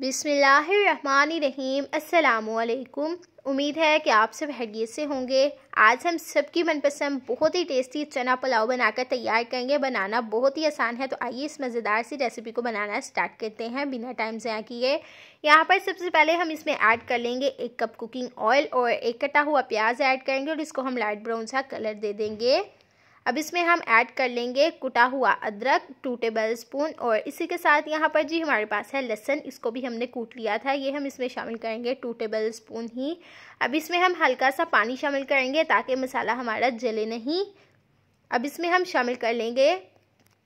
बिसमीम अल्लाम उम्मीद है कि आप सब हैडियत से होंगे आज हम सबकी मनपसंद बहुत ही टेस्टी चना पुलाव बनाकर तैयार करेंगे बनाना बहुत ही आसान है तो आइए इस मज़ेदार सी रेसिपी को बनाना स्टार्ट करते हैं बिना टाइम ज़्या किए यहाँ पर सबसे पहले हम इसमें ऐड कर लेंगे एक कप कुकिंग ऑयल और एक कटा हुआ प्याज ऐड करेंगे और इसको हम लाइट ब्राउन सा कलर दे देंगे अब इसमें हम ऐड कर लेंगे कुटा हुआ अदरक टू टेबल स्पून और इसी के साथ यहाँ पर जी हमारे पास है लहसन इसको भी हमने कूट लिया था ये हम इसमें शामिल करेंगे टू टेबल स्पून ही अब इसमें हम हल्का सा पानी शामिल करेंगे ताकि मसाला हमारा जले नहीं अब इसमें हम शामिल कर लेंगे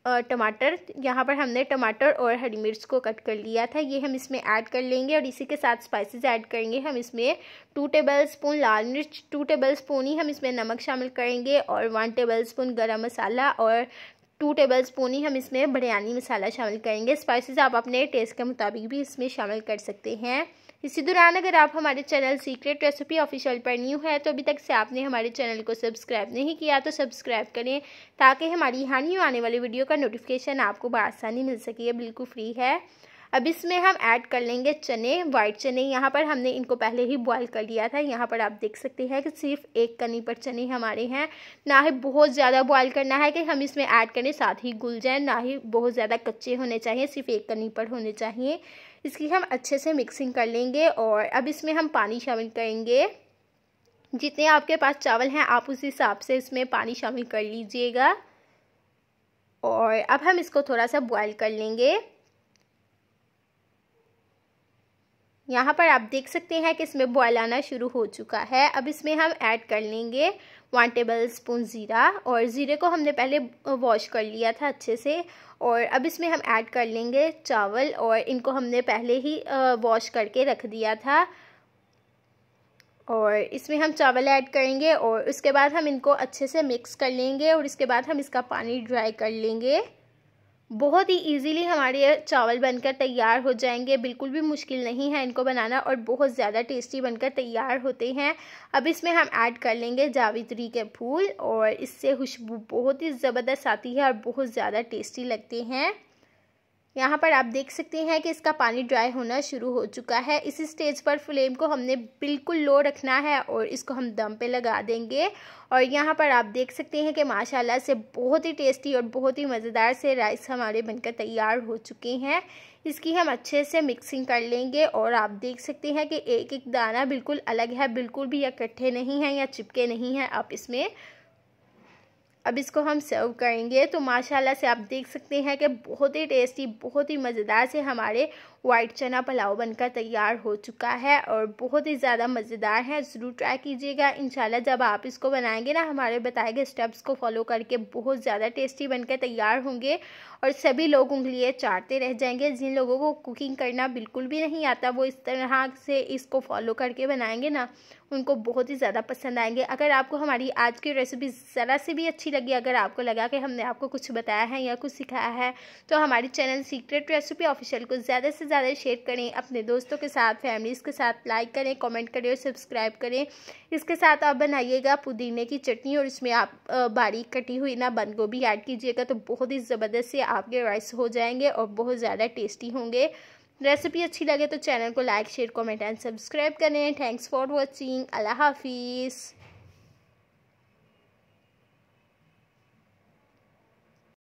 टमाटर यहाँ पर हमने टमाटर और हरी मिर्च को कट कर लिया था ये हम इसमें ऐड कर लेंगे और इसी के साथ स्पाइसेस ऐड करेंगे हम इसमें टू टेबल स्पून लाल मिर्च टू टेबल स्पून ही हम इसमें नमक शामिल करेंगे और वन टेबल स्पून गर्म मसाला और टू टेबल स्पून ही हम इसमें बिरयानी मसाला शामिल करेंगे स्पाइसेस आप अपने टेस्ट के मुताबिक भी इसमें शामिल कर सकते हैं इसी दौरान अगर आप हमारे चैनल सीक्रेट रेसिपी ऑफिशियल पर न्यू है तो अभी तक से आपने हमारे चैनल को सब्सक्राइब नहीं किया तो सब्सक्राइब करें ताकि हमारी यहाँ आने वाली वीडियो का नोटिफिकेशन आपको बसानी मिल सके बिल्कुल फ्री है अब इसमें हम ऐड कर लेंगे चने वाइट चने यहाँ पर हमने इनको पहले ही बॉईल कर लिया था यहाँ पर आप देख सकते हैं कि सिर्फ एक कनी पर चने हमारे हैं ना ही बहुत ज़्यादा बॉईल करना है कि हम इसमें ऐड करें साथ ही गुल जाए ना ही बहुत ज़्यादा कच्चे होने चाहिए सिर्फ एक कनी पर होने चाहिए इसकी हम अच्छे से मिक्सिंग कर लेंगे और अब इसमें हम पानी शामिल करेंगे जितने आपके पास चावल हैं आप उस हिसाब से इसमें पानी शामिल कर लीजिएगा और अब हम इसको थोड़ा सा बॉयल कर लेंगे यहाँ पर आप देख सकते हैं कि इसमें बॉयल आना शुरू हो चुका है अब इसमें हम ऐड कर लेंगे वन टेबल स्पून ज़ीरा और ज़ीरे को हमने पहले वॉश कर लिया था अच्छे से और अब इसमें हम ऐड कर लेंगे चावल और इनको हमने पहले ही वॉश करके रख दिया था और इसमें हम चावल ऐड करेंगे और उसके बाद हम इनको अच्छे से मिक्स कर लेंगे और इसके बाद हम इसका पानी ड्राई कर लेंगे बहुत ही इजीली हमारे चावल बनकर तैयार हो जाएंगे बिल्कुल भी मुश्किल नहीं है इनको बनाना और बहुत ज़्यादा टेस्टी बनकर तैयार होते हैं अब इसमें हम ऐड कर लेंगे जावित्री के फूल और इससे खुशबू बहुत ही ज़बरदस्त आती है और बहुत ज़्यादा टेस्टी लगते हैं यहाँ पर आप देख सकते हैं कि इसका पानी ड्राई होना शुरू हो चुका है इसी स्टेज पर फ्लेम को हमने बिल्कुल लो रखना है और इसको हम दम पे लगा देंगे और यहाँ पर आप देख सकते हैं कि माशाल्लाह से बहुत ही टेस्टी और बहुत ही मज़ेदार से राइस हमारे बनकर तैयार हो चुके हैं इसकी हम अच्छे से मिक्सिंग कर लेंगे और आप देख सकते हैं कि एक एक दाना बिल्कुल अलग है बिल्कुल भी इकट्ठे नहीं हैं या चिपके नहीं हैं आप इसमें अब इसको हम सर्व करेंगे तो माशाल्लाह से आप देख सकते हैं कि बहुत ही टेस्टी बहुत ही मज़ेदार से हमारे वाइट चना पुलाव बनकर तैयार हो चुका है और बहुत ही ज़्यादा मज़ेदार है ज़रूर ट्राई कीजिएगा इंशाल्लाह जब आप इसको बनाएंगे ना हमारे बताए गए स्टेप्स को फॉलो करके बहुत ज़्यादा टेस्टी बनकर तैयार होंगे और सभी लोग उंगलिए चाटते रह जाएंगे जिन लोगों को कुकिंग करना बिल्कुल भी नहीं आता वो इस तरह से इसको फॉलो करके बनाएंगे ना उनको बहुत ही ज़्यादा पसंद आएंगे अगर आपको हमारी आज की रेसिपी ज़रा से भी अच्छी लगी अगर आपको लगा कि हमने आपको कुछ बताया है या कुछ सिखाया है तो हमारे चैनल सीक्रेट रेसिपी ऑफिशियल को ज़्यादा से ज़्यादा शेयर करें अपने दोस्तों के साथ फैमिलीज़ के साथ लाइक करें कमेंट करें और सब्सक्राइब करें इसके साथ आप बनाइएगा पुदीने की चटनी और इसमें आप बारीक कटी हुई ना बंद गोभी ऐड कीजिएगा तो बहुत ही ज़बरदस्त से आपके राइस हो जाएंगे और बहुत ज़्यादा टेस्टी होंगे रेसिपी अच्छी लगे तो चैनल को like share comment and subscribe करें थैंक्स फॉर वॉचिंग अल्लाह हाफिज़